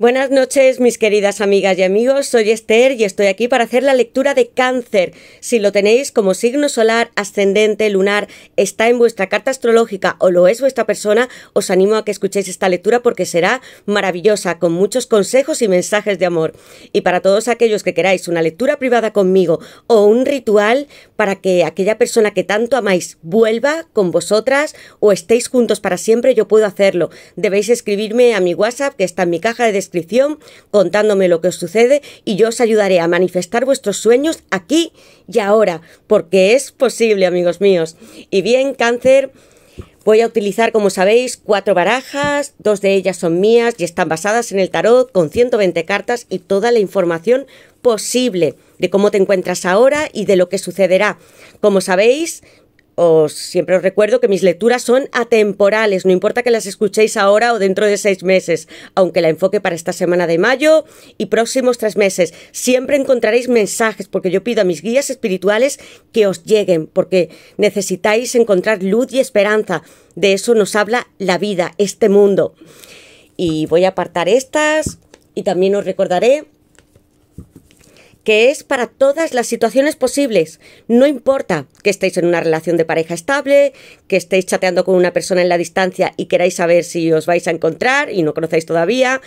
Buenas noches, mis queridas amigas y amigos. Soy Esther y estoy aquí para hacer la lectura de cáncer. Si lo tenéis como signo solar, ascendente, lunar, está en vuestra carta astrológica o lo es vuestra persona, os animo a que escuchéis esta lectura porque será maravillosa, con muchos consejos y mensajes de amor. Y para todos aquellos que queráis una lectura privada conmigo o un ritual para que aquella persona que tanto amáis vuelva con vosotras o estéis juntos para siempre, yo puedo hacerlo. Debéis escribirme a mi WhatsApp que está en mi caja de contándome lo que os sucede y yo os ayudaré a manifestar vuestros sueños aquí y ahora, porque es posible, amigos míos. Y bien, cáncer, Voy a utilizar, como sabéis, cuatro barajas, dos de ellas son mías y están basadas en el tarot con 120 cartas y toda la información posible de cómo te encuentras ahora y de lo que sucederá. Como sabéis, os, siempre os recuerdo que mis lecturas son atemporales, no importa que las escuchéis ahora o dentro de seis meses, aunque la enfoque para esta semana de mayo y próximos tres meses. Siempre encontraréis mensajes, porque yo pido a mis guías espirituales que os lleguen, porque necesitáis encontrar luz y esperanza. De eso nos habla la vida, este mundo. Y voy a apartar estas y también os recordaré que es para todas las situaciones posibles. No importa que estéis en una relación de pareja estable, que estéis chateando con una persona en la distancia y queráis saber si os vais a encontrar y no conocéis todavía.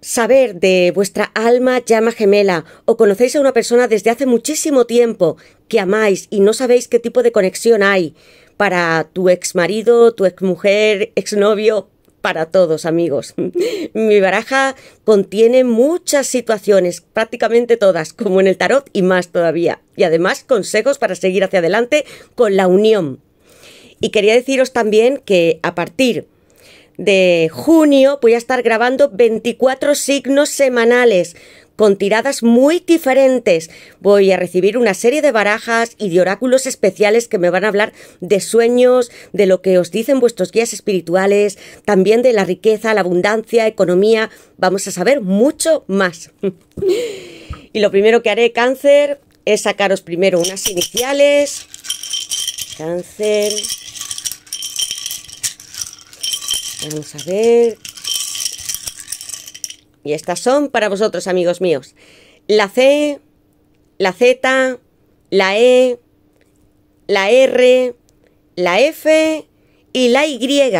Saber de vuestra alma llama gemela o conocéis a una persona desde hace muchísimo tiempo que amáis y no sabéis qué tipo de conexión hay para tu ex marido, tu ex mujer, ex novio, para todos, amigos. Mi baraja contiene muchas situaciones, prácticamente todas, como en el tarot y más todavía. Y además consejos para seguir hacia adelante con la unión. Y quería deciros también que a partir de junio voy a estar grabando 24 signos semanales con tiradas muy diferentes. Voy a recibir una serie de barajas y de oráculos especiales que me van a hablar de sueños, de lo que os dicen vuestros guías espirituales, también de la riqueza, la abundancia, economía. Vamos a saber mucho más. y lo primero que haré, cáncer, es sacaros primero unas iniciales. Cáncer. Vamos a ver, y estas son para vosotros, amigos míos. La C, la Z, la E, la R, la F y la Y.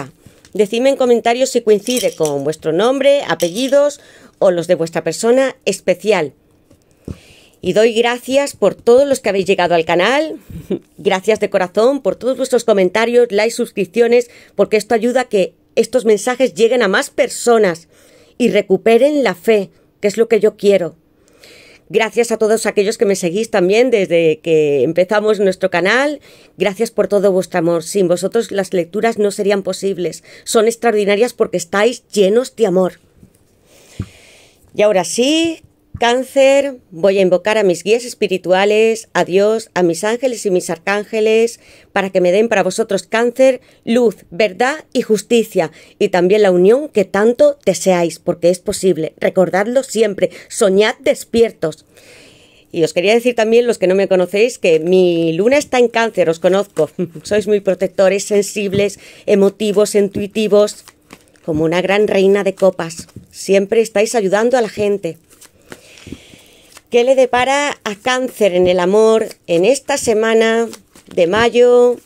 decime en comentarios si coincide con vuestro nombre, apellidos o los de vuestra persona especial. Y doy gracias por todos los que habéis llegado al canal. Gracias de corazón por todos vuestros comentarios, likes, suscripciones, porque esto ayuda a que estos mensajes lleguen a más personas y recuperen la fe, que es lo que yo quiero. Gracias a todos aquellos que me seguís también desde que empezamos nuestro canal. Gracias por todo vuestro amor. Sin vosotros las lecturas no serían posibles. Son extraordinarias porque estáis llenos de amor. Y ahora sí, Cáncer, voy a invocar a mis guías espirituales, a Dios, a mis ángeles y mis arcángeles, para que me den para vosotros cáncer, luz, verdad y justicia, y también la unión que tanto deseáis, porque es posible. Recordadlo siempre, soñad despiertos. Y os quería decir también, los que no me conocéis, que mi luna está en cáncer, os conozco. Sois muy protectores, sensibles, emotivos, intuitivos, como una gran reina de copas. Siempre estáis ayudando a la gente. ¿Qué le depara a cáncer en el amor en esta semana de mayo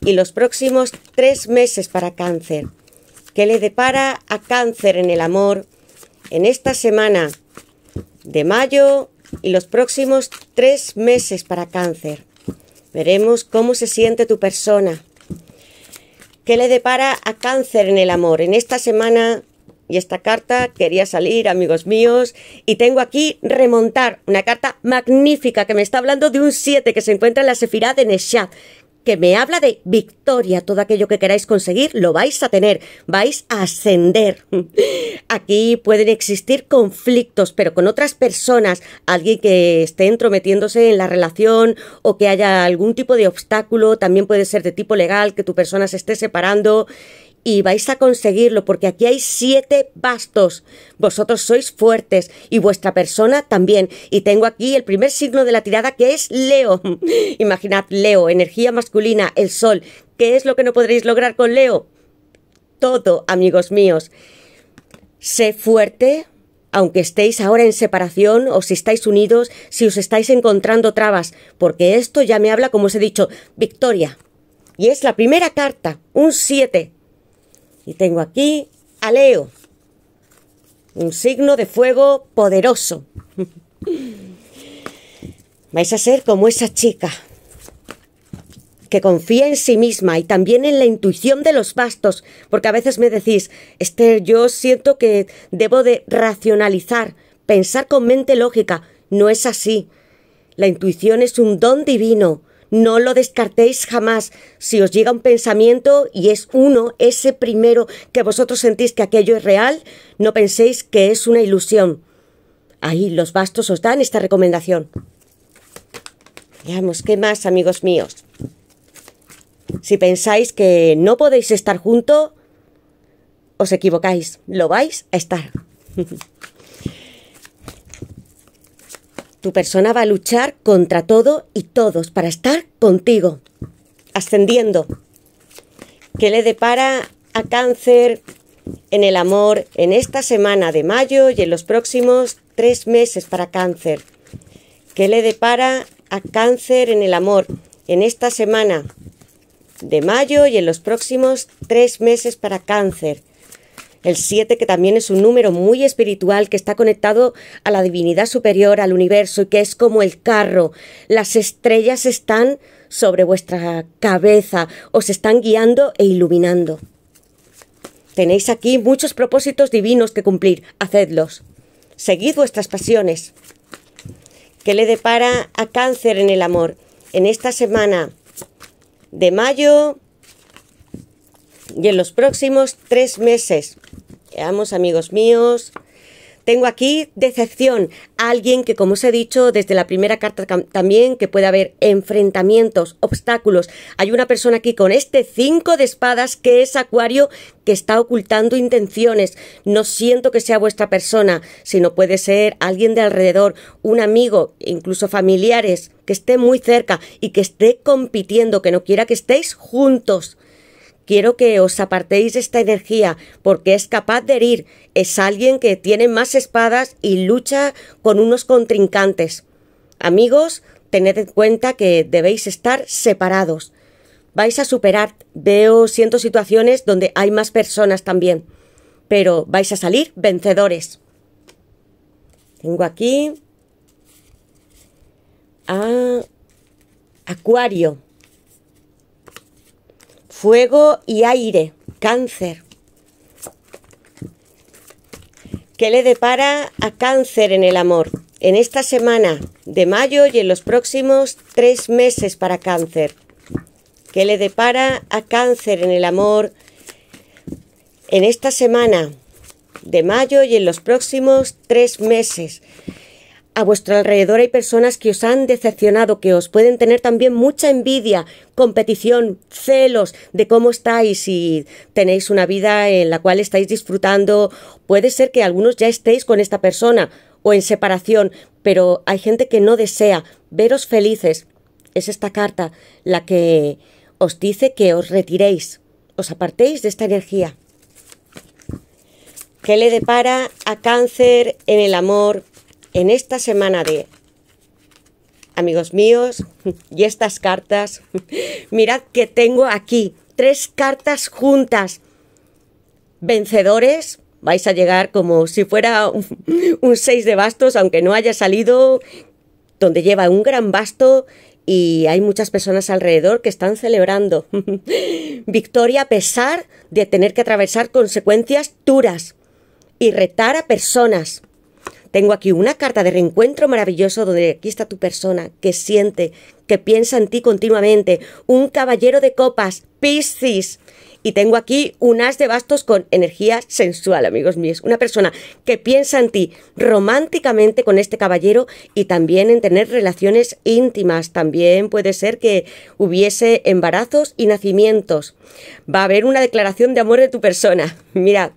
y los próximos tres meses para cáncer? ¿Qué le depara a cáncer en el amor en esta semana de mayo y los próximos tres meses para cáncer? Veremos cómo se siente tu persona. ¿Qué le depara a cáncer en el amor en esta semana y esta carta quería salir, amigos míos, y tengo aquí remontar una carta magnífica que me está hablando de un 7 que se encuentra en la Sefirá de Neshad que me habla de victoria, todo aquello que queráis conseguir lo vais a tener, vais a ascender. Aquí pueden existir conflictos, pero con otras personas, alguien que esté entrometiéndose en la relación o que haya algún tipo de obstáculo, también puede ser de tipo legal, que tu persona se esté separando y vais a conseguirlo porque aquí hay siete bastos. Vosotros sois fuertes y vuestra persona también. Y tengo aquí el primer signo de la tirada que es Leo. Imaginad Leo, energía masculina, el sol. ¿Qué es lo que no podréis lograr con Leo? Todo, amigos míos. Sé fuerte, aunque estéis ahora en separación o si estáis unidos, si os estáis encontrando trabas, porque esto ya me habla, como os he dicho, victoria. Y es la primera carta, un siete y tengo aquí a Leo, un signo de fuego poderoso. Vais a ser como esa chica que confía en sí misma y también en la intuición de los bastos, porque a veces me decís, Esther, yo siento que debo de racionalizar, pensar con mente lógica. No es así. La intuición es un don divino no lo descartéis jamás. Si os llega un pensamiento y es uno, ese primero que vosotros sentís que aquello es real, no penséis que es una ilusión. Ahí los bastos os dan esta recomendación. Veamos, ¿qué más, amigos míos? Si pensáis que no podéis estar juntos, os equivocáis. Lo vais a estar. Tu persona va a luchar contra todo y todos para estar contigo, ascendiendo. ¿Qué le depara a cáncer en el amor en esta semana de mayo y en los próximos tres meses para cáncer? ¿Qué le depara a cáncer en el amor en esta semana de mayo y en los próximos tres meses para cáncer? El 7, que también es un número muy espiritual, que está conectado a la divinidad superior, al universo, y que es como el carro. Las estrellas están sobre vuestra cabeza, os están guiando e iluminando. Tenéis aquí muchos propósitos divinos que cumplir, hacedlos. Seguid vuestras pasiones. ¿Qué le depara a cáncer en el amor? En esta semana de mayo y en los próximos tres meses. Veamos amigos míos. Tengo aquí decepción, alguien que, como os he dicho desde la primera carta también, que puede haber enfrentamientos, obstáculos. Hay una persona aquí con este 5 de espadas que es Acuario, que está ocultando intenciones. No siento que sea vuestra persona, sino puede ser alguien de alrededor, un amigo, incluso familiares, que esté muy cerca y que esté compitiendo, que no quiera que estéis juntos. Quiero que os apartéis de esta energía porque es capaz de herir. Es alguien que tiene más espadas y lucha con unos contrincantes. Amigos, tened en cuenta que debéis estar separados. Vais a superar. Veo, siento situaciones donde hay más personas también. Pero vais a salir vencedores. Tengo aquí a Acuario fuego y aire, cáncer. ¿Qué le depara a cáncer en el amor? En esta semana de mayo y en los próximos tres meses para cáncer. ¿Qué le depara a cáncer en el amor? En esta semana de mayo y en los próximos tres meses. A vuestro alrededor hay personas que os han decepcionado, que os pueden tener también mucha envidia, competición, celos de cómo estáis y tenéis una vida en la cual estáis disfrutando. Puede ser que algunos ya estéis con esta persona o en separación, pero hay gente que no desea veros felices. Es esta carta la que os dice que os retiréis, os apartéis de esta energía. ¿Qué le depara a cáncer en el amor en esta semana de amigos míos y estas cartas, mirad que tengo aquí tres cartas juntas. Vencedores, vais a llegar como si fuera un seis de bastos, aunque no haya salido, donde lleva un gran basto y hay muchas personas alrededor que están celebrando. Victoria a pesar de tener que atravesar consecuencias duras y retar a personas. Tengo aquí una carta de reencuentro maravilloso donde aquí está tu persona que siente, que piensa en ti continuamente, un caballero de copas, Piscis. Y tengo aquí un as de bastos con energía sensual, amigos míos. Una persona que piensa en ti románticamente con este caballero y también en tener relaciones íntimas. También puede ser que hubiese embarazos y nacimientos. Va a haber una declaración de amor de tu persona. Mira.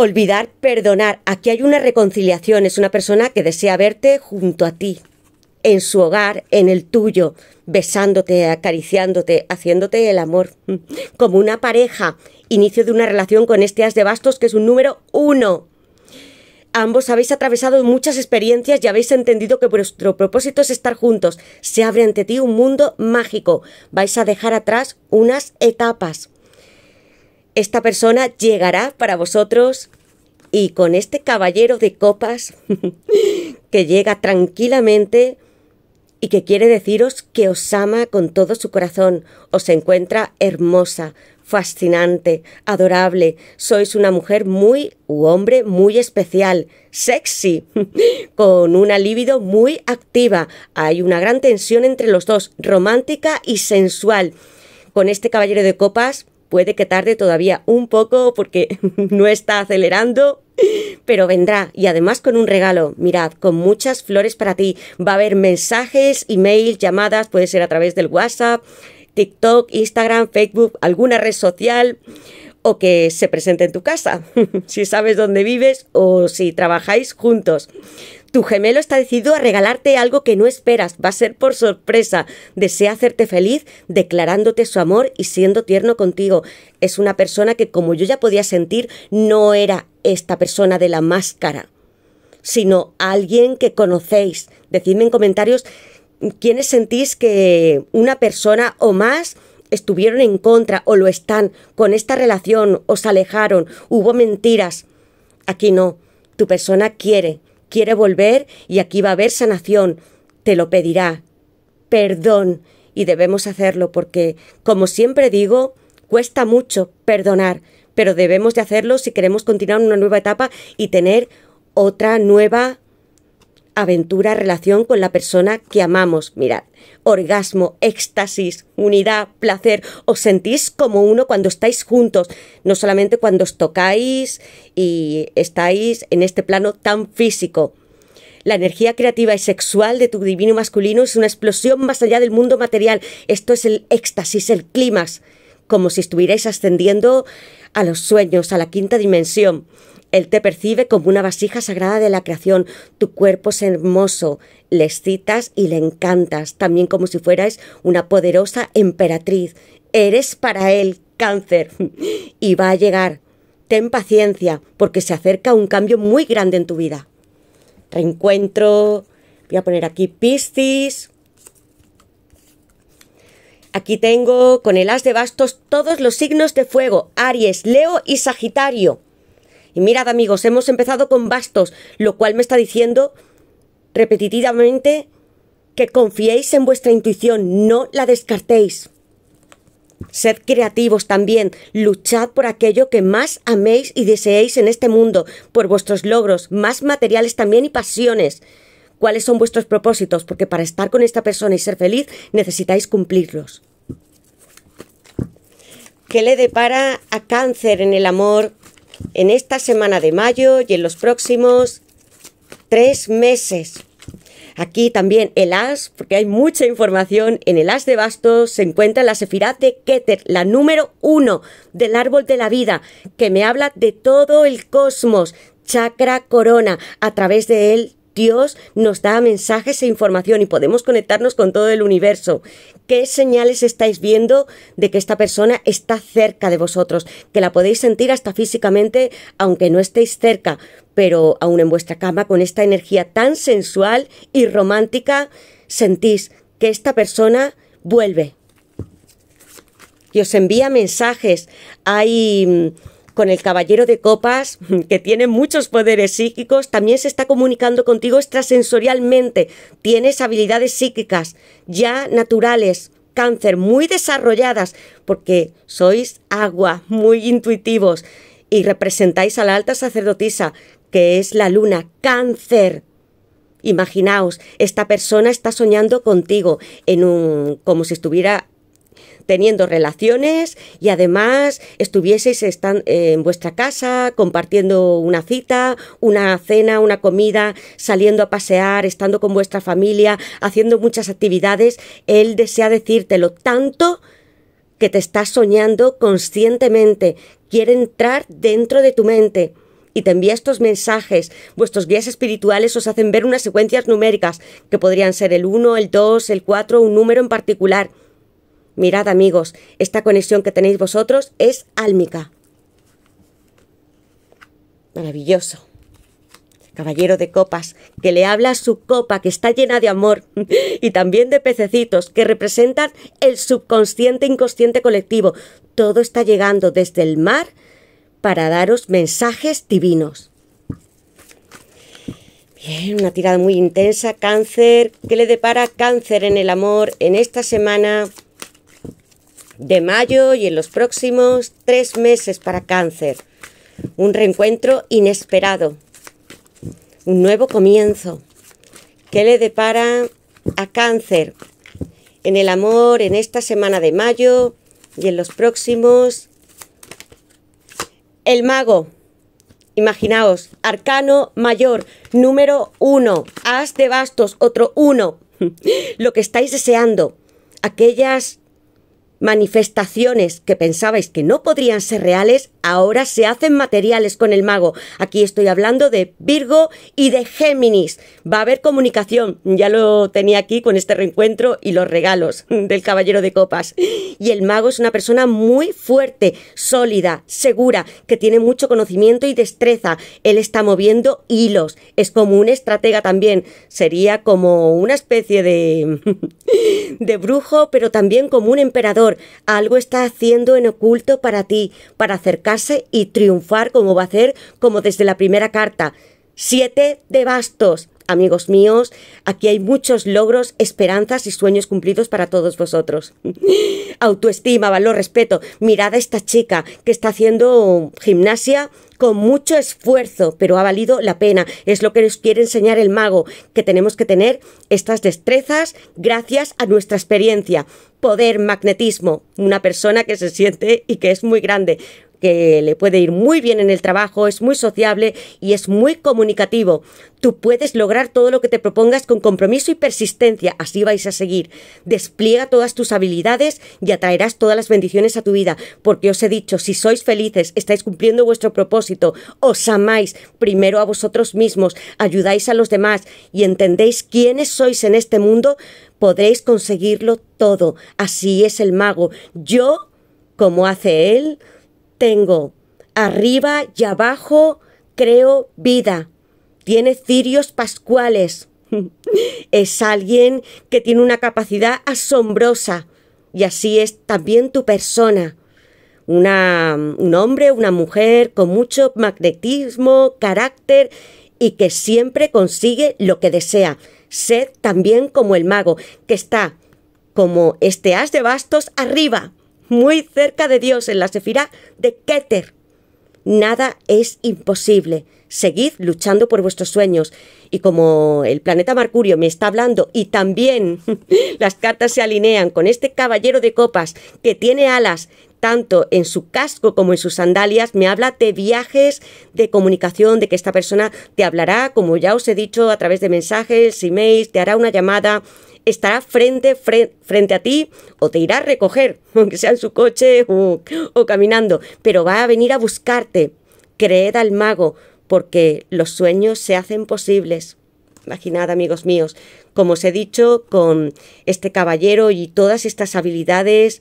Olvidar, perdonar. Aquí hay una reconciliación. Es una persona que desea verte junto a ti, en su hogar, en el tuyo, besándote, acariciándote, haciéndote el amor. Como una pareja. Inicio de una relación con este as de bastos que es un número uno. Ambos habéis atravesado muchas experiencias y habéis entendido que vuestro propósito es estar juntos. Se abre ante ti un mundo mágico. Vais a dejar atrás unas etapas esta persona llegará para vosotros y con este caballero de copas que llega tranquilamente y que quiere deciros que os ama con todo su corazón, os encuentra hermosa, fascinante, adorable, sois una mujer muy u hombre muy especial, sexy, con una libido muy activa, hay una gran tensión entre los dos, romántica y sensual. Con este caballero de copas Puede que tarde todavía un poco porque no está acelerando, pero vendrá y además con un regalo. Mirad, con muchas flores para ti. Va a haber mensajes, emails, llamadas, puede ser a través del WhatsApp, TikTok, Instagram, Facebook, alguna red social o que se presente en tu casa, si sabes dónde vives o si trabajáis juntos. Tu gemelo está decidido a regalarte algo que no esperas, va a ser por sorpresa. Desea hacerte feliz declarándote su amor y siendo tierno contigo. Es una persona que, como yo ya podía sentir, no era esta persona de la máscara, sino alguien que conocéis. Decidme en comentarios quiénes sentís que una persona o más estuvieron en contra o lo están con esta relación, os alejaron, hubo mentiras. Aquí no, tu persona quiere Quiere volver y aquí va a haber sanación. Te lo pedirá. Perdón. Y debemos hacerlo porque, como siempre digo, cuesta mucho perdonar, pero debemos de hacerlo si queremos continuar una nueva etapa y tener otra nueva aventura, relación con la persona que amamos. Mirad, orgasmo, éxtasis, unidad, placer. Os sentís como uno cuando estáis juntos, no solamente cuando os tocáis y estáis en este plano tan físico. La energía creativa y sexual de tu divino masculino es una explosión más allá del mundo material. Esto es el éxtasis, el clímax, como si estuvierais ascendiendo a los sueños, a la quinta dimensión. Él te percibe como una vasija sagrada de la creación. Tu cuerpo es hermoso, le excitas y le encantas, también como si fueras una poderosa emperatriz. Eres para él cáncer y va a llegar. Ten paciencia, porque se acerca un cambio muy grande en tu vida. Reencuentro. Voy a poner aquí Piscis. Aquí tengo con el as de bastos todos los signos de fuego, Aries, Leo y Sagitario. Y mirad amigos, hemos empezado con bastos, lo cual me está diciendo repetitivamente que confiéis en vuestra intuición, no la descartéis. Sed creativos también, luchad por aquello que más améis y deseéis en este mundo, por vuestros logros, más materiales también y pasiones. ¿Cuáles son vuestros propósitos? Porque para estar con esta persona y ser feliz necesitáis cumplirlos. ¿Qué le depara a cáncer en el amor en esta semana de mayo y en los próximos tres meses. Aquí también el as, porque hay mucha información. En el as de bastos se encuentra la Sefirat de Keter, la número uno del árbol de la vida, que me habla de todo el cosmos, chakra corona. A través de él, Dios nos da mensajes e información y podemos conectarnos con todo el universo. ¿Qué señales estáis viendo de que esta persona está cerca de vosotros? Que la podéis sentir hasta físicamente, aunque no estéis cerca, pero aún en vuestra cama, con esta energía tan sensual y romántica, sentís que esta persona vuelve. Y os envía mensajes. Hay mm, con el caballero de copas, que tiene muchos poderes psíquicos, también se está comunicando contigo extrasensorialmente. Tienes habilidades psíquicas ya naturales, cáncer, muy desarrolladas, porque sois agua, muy intuitivos, y representáis a la alta sacerdotisa, que es la luna, cáncer. Imaginaos, esta persona está soñando contigo en un como si estuviera teniendo relaciones y además estuvieseis eh, en vuestra casa compartiendo una cita, una cena, una comida, saliendo a pasear, estando con vuestra familia, haciendo muchas actividades, él desea decírtelo tanto que te está soñando conscientemente, quiere entrar dentro de tu mente y te envía estos mensajes. Vuestros guías espirituales os hacen ver unas secuencias numéricas, que podrían ser el 1, el 2, el 4, un número en particular. Mirad amigos, esta conexión que tenéis vosotros es álmica. Maravilloso. Caballero de copas, que le habla a su copa que está llena de amor y también de pececitos que representan el subconsciente inconsciente colectivo. Todo está llegando desde el mar para daros mensajes divinos. Bien, una tirada muy intensa, cáncer. ¿Qué le depara cáncer en el amor en esta semana? de mayo y en los próximos tres meses para cáncer. Un reencuentro inesperado, un nuevo comienzo. ¿Qué le depara a cáncer en el amor en esta semana de mayo y en los próximos? El mago. Imaginaos, arcano mayor, número uno, as de bastos, otro uno. Lo que estáis deseando, aquellas manifestaciones que pensabais que no podrían ser reales, ahora se hacen materiales con el mago. Aquí estoy hablando de Virgo y de Géminis. Va a haber comunicación, ya lo tenía aquí con este reencuentro y los regalos del caballero de copas. Y el mago es una persona muy fuerte, sólida, segura, que tiene mucho conocimiento y destreza. Él está moviendo hilos, es como un estratega también. Sería como una especie de... de brujo, pero también como un emperador algo está haciendo en oculto para ti, para acercarse y triunfar como va a hacer, como desde la primera carta. Siete de bastos amigos míos. Aquí hay muchos logros, esperanzas y sueños cumplidos para todos vosotros. Autoestima, valor, respeto. Mirad a esta chica que está haciendo gimnasia con mucho esfuerzo, pero ha valido la pena. Es lo que nos quiere enseñar el mago, que tenemos que tener estas destrezas gracias a nuestra experiencia. Poder, magnetismo, una persona que se siente y que es muy grande que le puede ir muy bien en el trabajo, es muy sociable y es muy comunicativo. Tú puedes lograr todo lo que te propongas con compromiso y persistencia, así vais a seguir. Despliega todas tus habilidades y atraerás todas las bendiciones a tu vida, porque os he dicho, si sois felices, estáis cumpliendo vuestro propósito, os amáis primero a vosotros mismos, ayudáis a los demás y entendéis quiénes sois en este mundo, podréis conseguirlo todo. Así es el mago. Yo, como hace él, tengo. Arriba y abajo creo vida. Tiene cirios pascuales. es alguien que tiene una capacidad asombrosa. Y así es también tu persona. un hombre, una mujer con mucho magnetismo, carácter y que siempre consigue lo que desea. Sed también como el mago, que está como este as de bastos arriba muy cerca de Dios, en la sefirá de Keter. Nada es imposible. Seguid luchando por vuestros sueños. Y como el planeta Mercurio me está hablando y también las cartas se alinean con este caballero de copas que tiene alas tanto en su casco como en sus sandalias, me habla de viajes, de comunicación, de que esta persona te hablará, como ya os he dicho, a través de mensajes, emails, te hará una llamada, estará frente, frente a ti o te irá a recoger, aunque sea en su coche o, caminando, pero va a venir a buscarte. Creed al mago, porque los sueños se hacen posibles. Imaginad, amigos míos, como os he dicho, con este caballero y todas estas habilidades,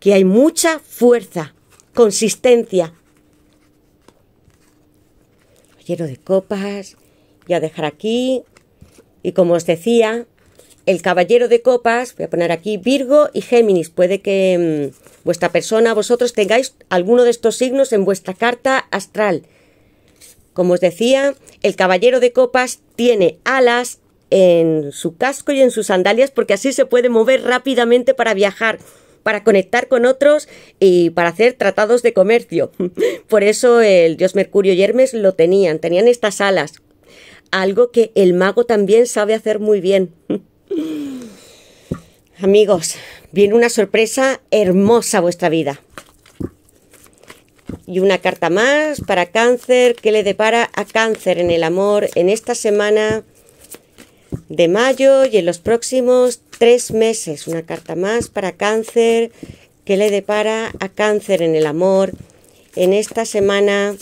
que hay mucha fuerza, consistencia. Caballero de copas, ya dejar aquí. Y como os decía, el caballero de copas, voy a poner aquí Virgo y Géminis. Puede que mm, vuestra persona, vosotros tengáis alguno de estos signos en vuestra carta astral. Como os decía, el caballero de copas tiene alas en su casco y en sus sandalias porque así se puede mover rápidamente para viajar, para conectar con otros y para hacer tratados de comercio. Por eso el dios Mercurio y Hermes lo tenían, tenían estas alas. Algo que el mago también sabe hacer muy bien. Amigos, viene una sorpresa hermosa a vuestra vida. Y una carta más para cáncer, que le depara a cáncer en el amor en esta semana de mayo y en los próximos tres meses. Una carta más para cáncer, que le depara a cáncer en el amor en esta semana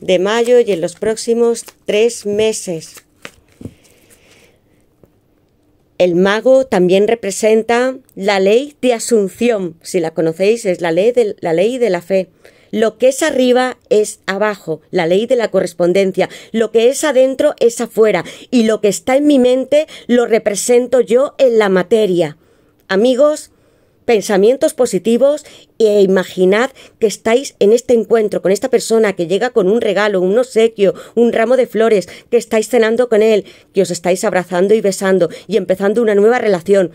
de mayo y en los próximos tres meses. El mago también representa la ley de asunción, si la conocéis, es la ley de la, ley de la fe. Lo que es arriba es abajo, la ley de la correspondencia. Lo que es adentro es afuera. Y lo que está en mi mente lo represento yo en la materia. Amigos, pensamientos positivos e imaginad que estáis en este encuentro con esta persona que llega con un regalo, un obsequio, un ramo de flores, que estáis cenando con él, que os estáis abrazando y besando y empezando una nueva relación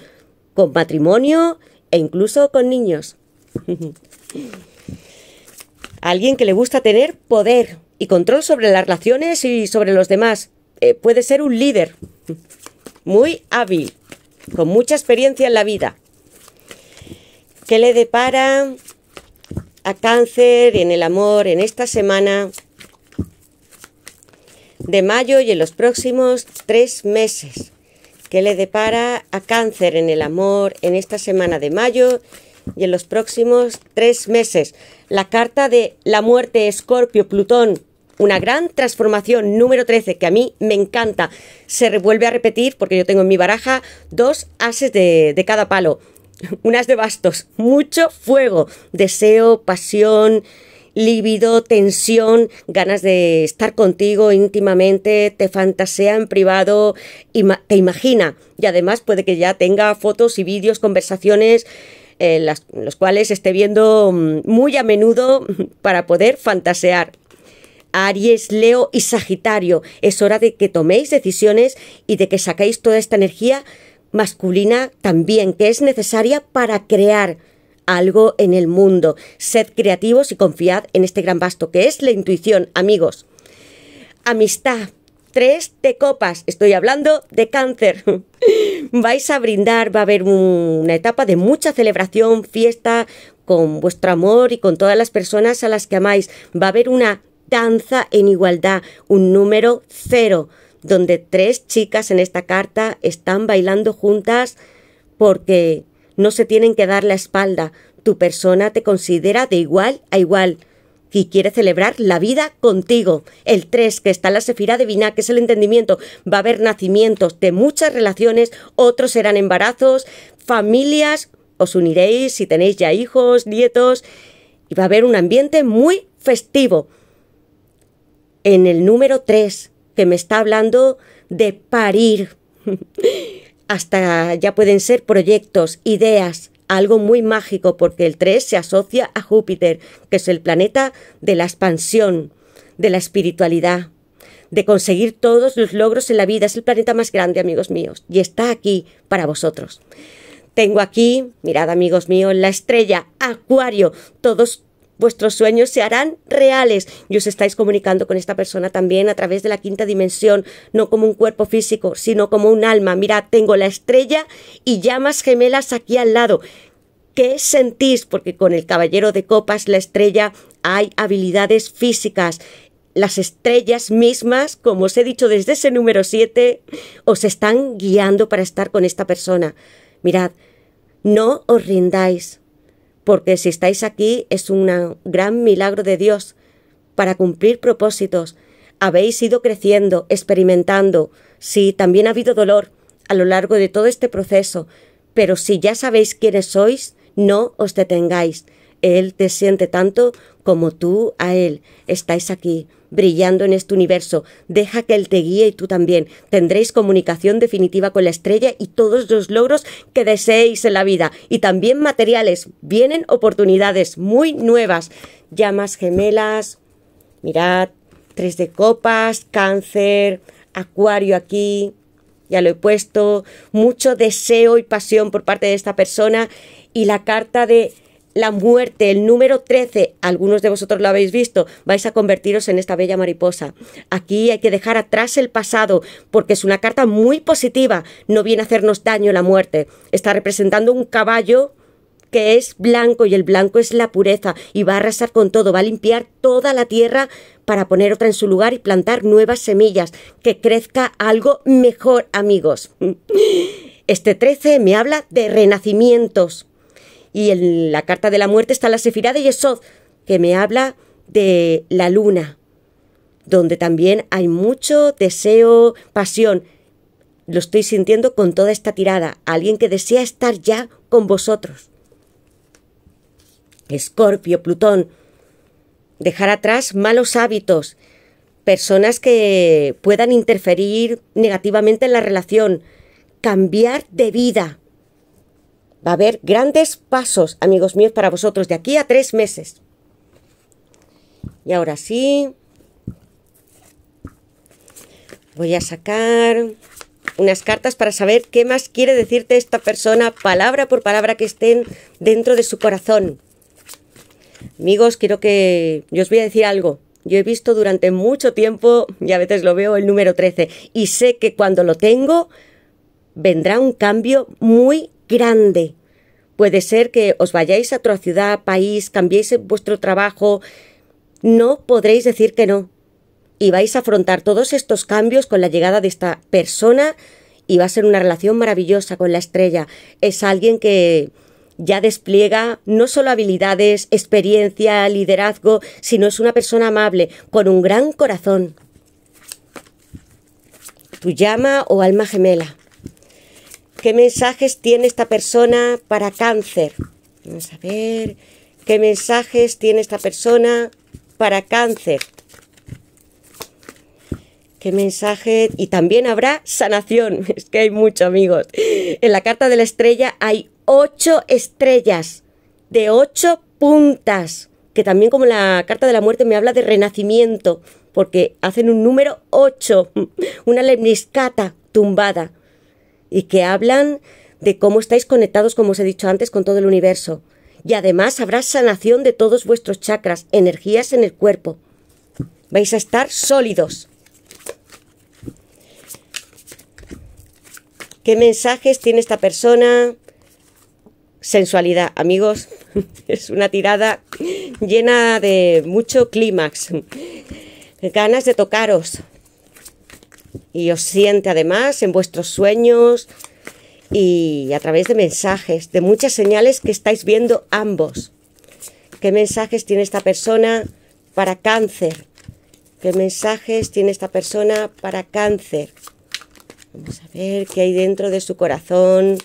con matrimonio e incluso con niños. Alguien que le gusta tener poder y control sobre las relaciones y sobre los demás. Eh, puede ser un líder muy hábil, con mucha experiencia en la vida ¿Qué le depara a cáncer en el amor en esta semana de mayo y en los próximos tres meses? ¿Qué le depara a cáncer en el amor en esta semana de mayo y en los próximos tres meses? La carta de la muerte Escorpio Plutón una gran transformación número 13 que a mí me encanta. Se vuelve a repetir porque yo tengo en mi baraja dos ases de, de cada palo. unas de bastos, mucho fuego, deseo, pasión, lívido, tensión, ganas de estar contigo íntimamente, te fantasea en privado, y te imagina y además puede que ya tenga fotos y vídeos, conversaciones eh, las, los cuales esté viendo mm, muy a menudo para poder fantasear. Aries, Leo y Sagitario, es hora de que toméis decisiones y de que sacáis toda esta energía masculina también, que es necesaria para crear algo en el mundo. Sed creativos y confiad en este gran vasto que es la intuición, amigos. Amistad. Tres de copas. Estoy hablando de cáncer. Vais a brindar, va a haber una etapa de mucha celebración, fiesta, con vuestro amor y con todas las personas a las que amáis. Va a haber una danza en igualdad, un número cero donde tres chicas en esta carta están bailando juntas porque no se tienen que dar la espalda. Tu persona te considera de igual a igual y quiere celebrar la vida contigo. El 3, que está en la sefira de Vina que es el entendimiento. Va a haber nacimientos de muchas relaciones, otros serán embarazos, familias, os uniréis si tenéis ya hijos, nietos, y va a haber un ambiente muy festivo. En el número 3, que me está hablando de parir. Hasta ya pueden ser proyectos, ideas, algo muy mágico, porque el 3 se asocia a Júpiter, que es el planeta de la expansión, de la espiritualidad, de conseguir todos los logros en la vida. Es el planeta más grande, amigos míos, y está aquí para vosotros. Tengo aquí, mirad amigos míos, la estrella Acuario, todos vuestros sueños se harán reales y os estáis comunicando con esta persona también a través de la quinta dimensión, no como un cuerpo físico, sino como un alma. Mirad, tengo la estrella y llamas gemelas aquí al lado. ¿Qué sentís? Porque con el caballero de copas, la estrella, hay habilidades físicas. Las estrellas mismas, como os he dicho desde ese número 7, os están guiando para estar con esta persona. Mirad, no os rindáis, porque si estáis aquí es un gran milagro de Dios para cumplir propósitos. Habéis ido creciendo, experimentando. Sí, también ha habido dolor a lo largo de todo este proceso, pero si ya sabéis quiénes sois, no os detengáis. Él te siente tanto como tú a Él. Estáis aquí, brillando en este universo. Deja que Él te guíe y tú también. Tendréis comunicación definitiva con la estrella y todos los logros que deseéis en la vida. Y también materiales. Vienen oportunidades muy nuevas. Llamas gemelas. Mirad. Tres de copas. Cáncer. Acuario aquí. Ya lo he puesto. Mucho deseo y pasión por parte de esta persona. Y la carta de la muerte, el número 13, algunos de vosotros lo habéis visto, vais a convertiros en esta bella mariposa. Aquí hay que dejar atrás el pasado, porque es una carta muy positiva, no viene a hacernos daño la muerte. Está representando un caballo que es blanco y el blanco es la pureza y va a arrasar con todo, va a limpiar toda la tierra para poner otra en su lugar y plantar nuevas semillas, que crezca algo mejor, amigos. Este 13 me habla de renacimientos, y en la carta de la muerte está la Sefirá de Yesod, que me habla de la luna, donde también hay mucho deseo, pasión. Lo estoy sintiendo con toda esta tirada. Alguien que desea estar ya con vosotros. Escorpio, Plutón. Dejar atrás malos hábitos. Personas que puedan interferir negativamente en la relación. Cambiar de vida. Va a haber grandes pasos, amigos míos, para vosotros de aquí a tres meses. Y ahora sí, voy a sacar unas cartas para saber qué más quiere decirte esta persona, palabra por palabra que estén dentro de su corazón. Amigos, quiero que yo os voy a decir algo. Yo he visto durante mucho tiempo, y a veces lo veo, el número 13, y sé que cuando lo tengo vendrá un cambio muy grande. Puede ser que os vayáis a otra ciudad, país, cambiéis vuestro trabajo. No podréis decir que no. Y vais a afrontar todos estos cambios con la llegada de esta persona y va a ser una relación maravillosa con la estrella. Es alguien que ya despliega no solo habilidades, experiencia, liderazgo, sino es una persona amable, con un gran corazón. Tu llama o oh alma gemela. ¿Qué mensajes tiene esta persona para cáncer? Vamos a ver. ¿Qué mensajes tiene esta persona para cáncer? ¿Qué mensajes...? Y también habrá sanación. Es que hay mucho, amigos. En la carta de la estrella hay ocho estrellas de ocho puntas. Que también como la carta de la muerte me habla de renacimiento. Porque hacen un número ocho. Una lemniscata tumbada y que hablan de cómo estáis conectados, como os he dicho antes, con todo el universo. Y además habrá sanación de todos vuestros chakras, energías en el cuerpo. Vais a estar sólidos. ¿Qué mensajes tiene esta persona? Sensualidad, amigos. Es una tirada llena de mucho clímax. Ganas de tocaros, y os siente además en vuestros sueños y a través de mensajes, de muchas señales que estáis viendo ambos. ¿Qué mensajes tiene esta persona para cáncer? ¿Qué mensajes tiene esta persona para cáncer? Vamos a ver qué hay dentro de su corazón,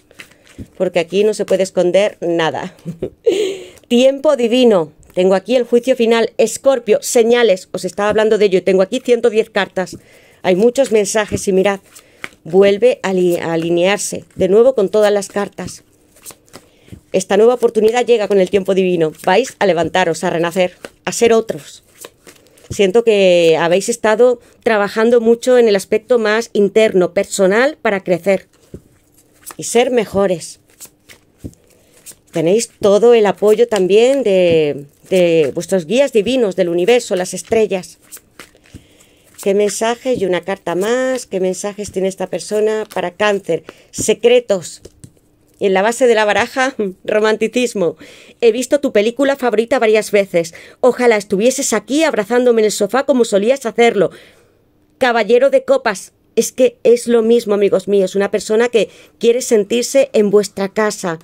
porque aquí no se puede esconder nada. Tiempo divino. Tengo aquí el juicio final, Escorpio, señales, os estaba hablando de ello, tengo aquí 110 cartas. Hay muchos mensajes y mirad, vuelve a, alinearse de nuevo con todas las cartas. Esta nueva oportunidad llega con el tiempo divino. Vais a levantaros, a renacer, a ser otros. Siento que habéis estado trabajando mucho en el aspecto más interno, personal, para crecer y ser mejores. Tenéis todo el apoyo también de, de vuestros guías divinos del universo, las estrellas. ¿Qué mensajes y una carta más? ¿Qué mensajes tiene esta persona para cáncer? Secretos. En la base de la baraja, romanticismo. He visto tu película favorita varias veces. Ojalá estuvieses aquí abrazándome en el sofá como solías hacerlo. Caballero de copas. Es que es lo mismo, amigos míos. Una persona que quiere sentirse en vuestra casa.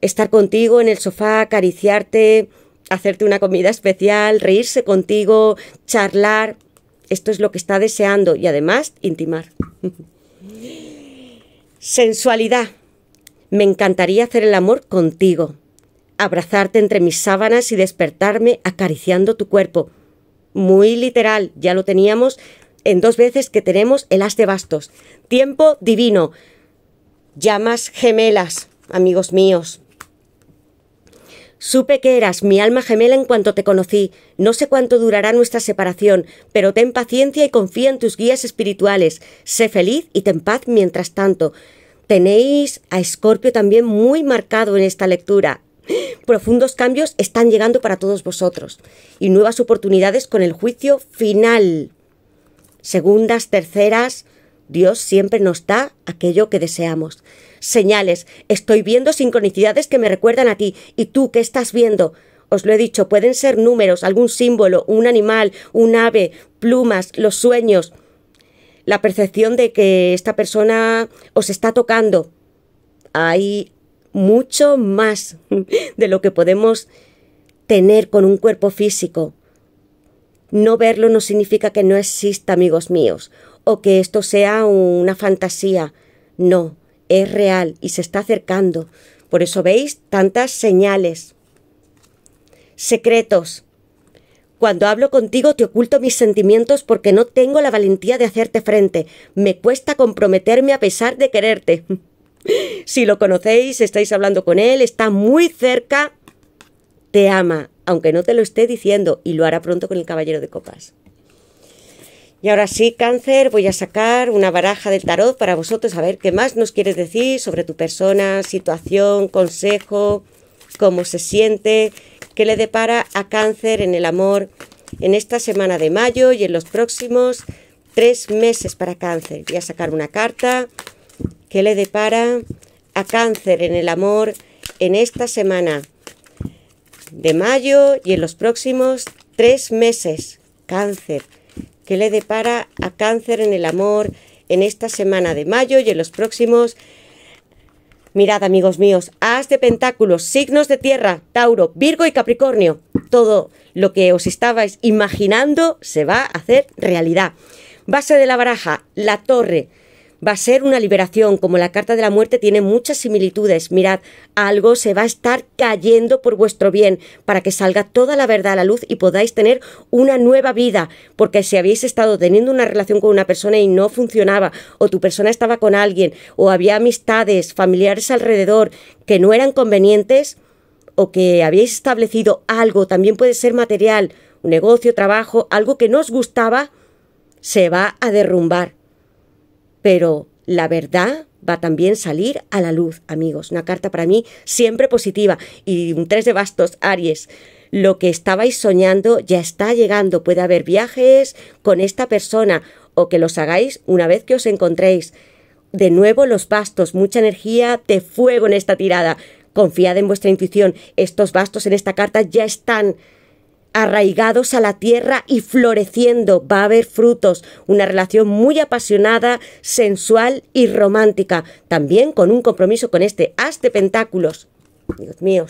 Estar contigo en el sofá, acariciarte, hacerte una comida especial, reírse contigo, charlar. Esto es lo que está deseando y además intimar. Sensualidad. Me encantaría hacer el amor contigo, abrazarte entre mis sábanas y despertarme acariciando tu cuerpo. Muy literal, ya lo teníamos en dos veces que tenemos el as de bastos. Tiempo divino. Llamas gemelas, amigos míos. Supe que eras mi alma gemela en cuanto te conocí. No sé cuánto durará nuestra separación, pero ten paciencia y confía en tus guías espirituales. Sé feliz y ten paz mientras tanto. Tenéis a Escorpio también muy marcado en esta lectura. Profundos cambios están llegando para todos vosotros y nuevas oportunidades con el juicio final. Segundas, terceras, Dios siempre nos da aquello que deseamos. Señales, estoy viendo sincronicidades que me recuerdan a ti. ¿Y tú qué estás viendo? Os lo he dicho, pueden ser números, algún símbolo, un animal, un ave, plumas, los sueños, la percepción de que esta persona os está tocando. Hay mucho más de lo que podemos tener con un cuerpo físico. No verlo no significa que no exista, amigos míos o que esto sea una fantasía. No, es real y se está acercando. Por eso veis tantas señales. Secretos. Cuando hablo contigo te oculto mis sentimientos porque no tengo la valentía de hacerte frente. Me cuesta comprometerme a pesar de quererte. si lo conocéis, estáis hablando con él, está muy cerca. Te ama, aunque no te lo esté diciendo, y lo hará pronto con el Caballero de Copas. Y ahora sí, cáncer, voy a sacar una baraja del tarot para vosotros a ver qué más nos quieres decir sobre tu persona, situación, consejo, cómo se siente, qué le depara a cáncer en el amor en esta semana de mayo y en los próximos tres meses para cáncer. Voy a sacar una carta que le depara a cáncer en el amor en esta semana de mayo y en los próximos tres meses. Cáncer que le depara a cáncer en el amor en esta semana de mayo y en los próximos. Mirad, amigos míos, as de este pentáculos, signos de tierra, Tauro, Virgo y Capricornio. Todo lo que os estabais imaginando se va a hacer realidad. Base de la baraja, la torre va a ser una liberación, como la carta de la muerte tiene muchas similitudes. Mirad, algo se va a estar cayendo por vuestro bien, para que salga toda la verdad a la luz y podáis tener una nueva vida, porque si habéis estado teniendo una relación con una persona y no funcionaba, o tu persona estaba con alguien, o había amistades, familiares alrededor que no eran convenientes, o que habéis establecido algo, también puede ser material, un negocio, trabajo, algo que no os gustaba, se va a derrumbar pero la verdad va también salir a la luz, amigos. Una carta para mí siempre positiva. Y un 3 de bastos, Aries. Lo que estabais soñando ya está llegando. Puede haber viajes con esta persona o que los hagáis una vez que os encontréis. De nuevo los bastos, mucha energía de fuego en esta tirada. Confiad en vuestra intuición. Estos bastos en esta carta ya están arraigados a la tierra y floreciendo. Va a haber frutos, una relación muy apasionada, sensual y romántica, también con un compromiso con este as de pentáculos. Dios mío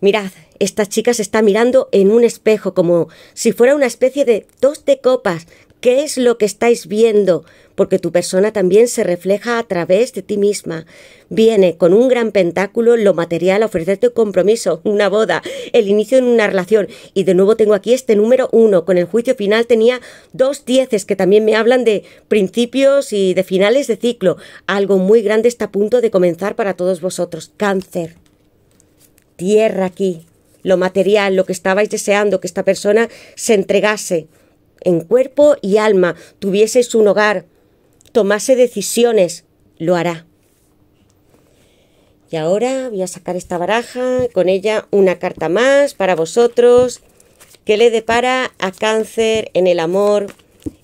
Mirad, esta chica se está mirando en un espejo como si fuera una especie de dos de copas ¿Qué es lo que estáis viendo? Porque tu persona también se refleja a través de ti misma. Viene con un gran pentáculo lo material a ofrecerte un compromiso, una boda, el inicio de una relación. Y de nuevo tengo aquí este número uno. Con el juicio final tenía dos dieces que también me hablan de principios y de finales de ciclo. Algo muy grande está a punto de comenzar para todos vosotros. Cáncer. Tierra aquí. Lo material, lo que estabais deseando, que esta persona se entregase en cuerpo y alma, tuviese un hogar, tomase decisiones, lo hará. Y ahora voy a sacar esta baraja, con ella una carta más para vosotros, que le depara a cáncer en el amor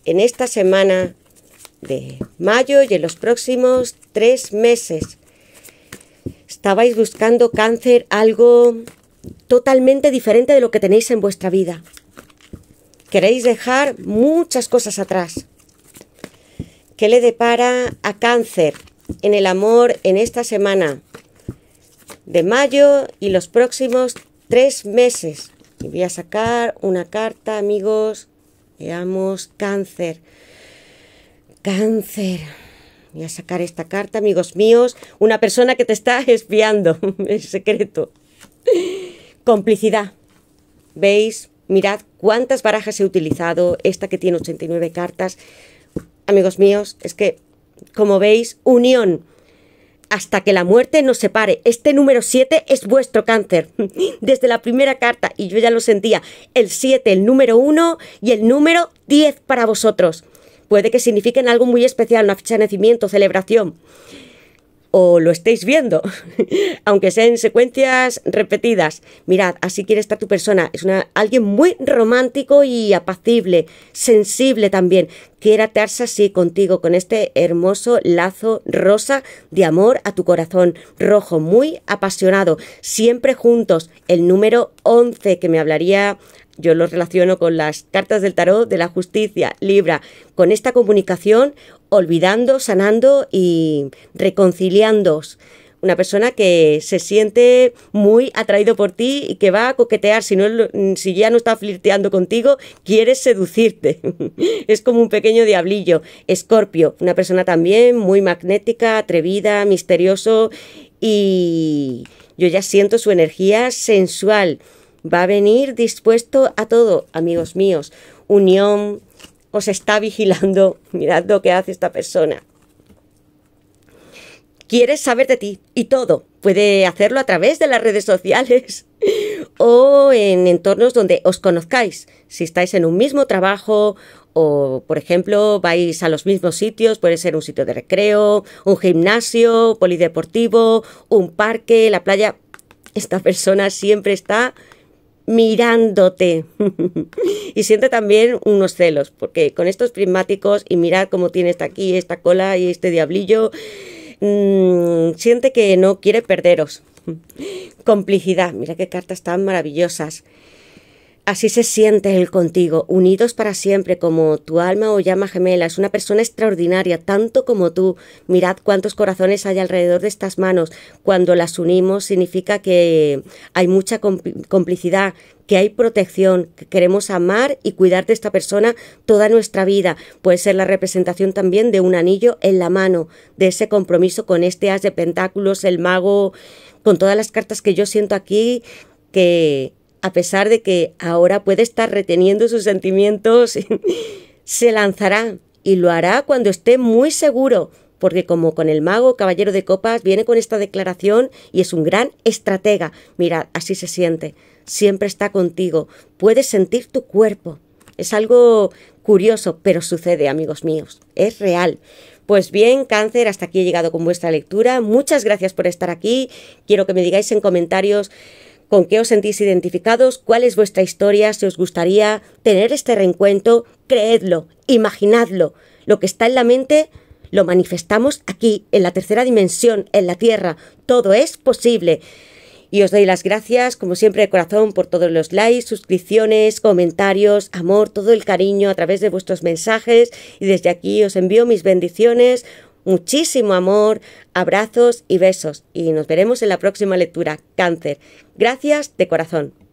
en esta semana de mayo y en los próximos tres meses. Estabais buscando cáncer algo totalmente diferente de lo que tenéis en vuestra vida. Queréis dejar muchas cosas atrás. ¿Qué le depara a cáncer en el amor en esta semana de mayo y los próximos tres meses? Y voy a sacar una carta, amigos. Veamos, cáncer. Cáncer. Voy a sacar esta carta, amigos míos. Una persona que te está espiando, en secreto. Complicidad. ¿Veis? mirad cuántas barajas he utilizado, esta que tiene 89 cartas. Amigos míos, es que, como veis, unión hasta que la muerte nos separe. Este número 7 es vuestro cáncer. Desde la primera carta, y yo ya lo sentía, el 7, el número 1 y el número 10 para vosotros. Puede que signifiquen algo muy especial, una fecha de nacimiento, celebración o lo estéis viendo, aunque sean secuencias repetidas. Mirad, así quiere estar tu persona. Es una, alguien muy romántico y apacible, sensible también. Quiere atarse así contigo, con este hermoso lazo rosa de amor a tu corazón rojo, muy apasionado, siempre juntos. El número 11 que me hablaría yo lo relaciono con las cartas del tarot, de la justicia, Libra, con esta comunicación, olvidando, sanando y reconciliándos. Una persona que se siente muy atraído por ti y que va a coquetear, si, no, si ya no está flirteando contigo, quiere seducirte. es como un pequeño diablillo. Escorpio, una persona también muy magnética, atrevida, misterioso y yo ya siento su energía sensual Va a venir dispuesto a todo, amigos míos. Unión os está vigilando. Mirad lo que hace esta persona. Quiere saber de ti y todo. Puede hacerlo a través de las redes sociales o en entornos donde os conozcáis. Si estáis en un mismo trabajo o, por ejemplo, vais a los mismos sitios, puede ser un sitio de recreo, un gimnasio, polideportivo, un parque, la playa. Esta persona siempre está mirándote. y siente también unos celos, porque con estos prismáticos y mirad cómo tiene esta aquí, esta cola y este diablillo, mm, siente que no quiere perderos. Complicidad, mira qué cartas tan maravillosas. Así se siente él contigo, unidos para siempre como tu alma o llama gemela. Es una persona extraordinaria, tanto como tú. Mirad cuántos corazones hay alrededor de estas manos. Cuando las unimos significa que hay mucha complicidad, que hay protección, que queremos amar y cuidar de esta persona toda nuestra vida. Puede ser la representación también de un anillo en la mano, de ese compromiso con este as de pentáculos, el mago, con todas las cartas que yo siento aquí que a pesar de que ahora puede estar reteniendo sus sentimientos, se lanzará y lo hará cuando esté muy seguro, porque como con el mago caballero de copas viene con esta declaración y es un gran estratega. Mirad, así se siente, siempre está contigo, puedes sentir tu cuerpo. Es algo curioso, pero sucede, amigos míos, es real. Pues bien, cáncer, hasta aquí he llegado con vuestra lectura. Muchas gracias por estar aquí. Quiero que me digáis en comentarios con qué os sentís identificados, cuál es vuestra historia, si os gustaría tener este reencuentro, creedlo, imaginadlo. Lo que está en la mente lo manifestamos aquí, en la tercera dimensión, en la Tierra. Todo es posible. Y os doy las gracias, como siempre, de corazón por todos los likes, suscripciones, comentarios, amor, todo el cariño a través de vuestros mensajes. Y desde aquí os envío mis bendiciones, Muchísimo amor, abrazos y besos y nos veremos en la próxima lectura, Cáncer. Gracias de corazón.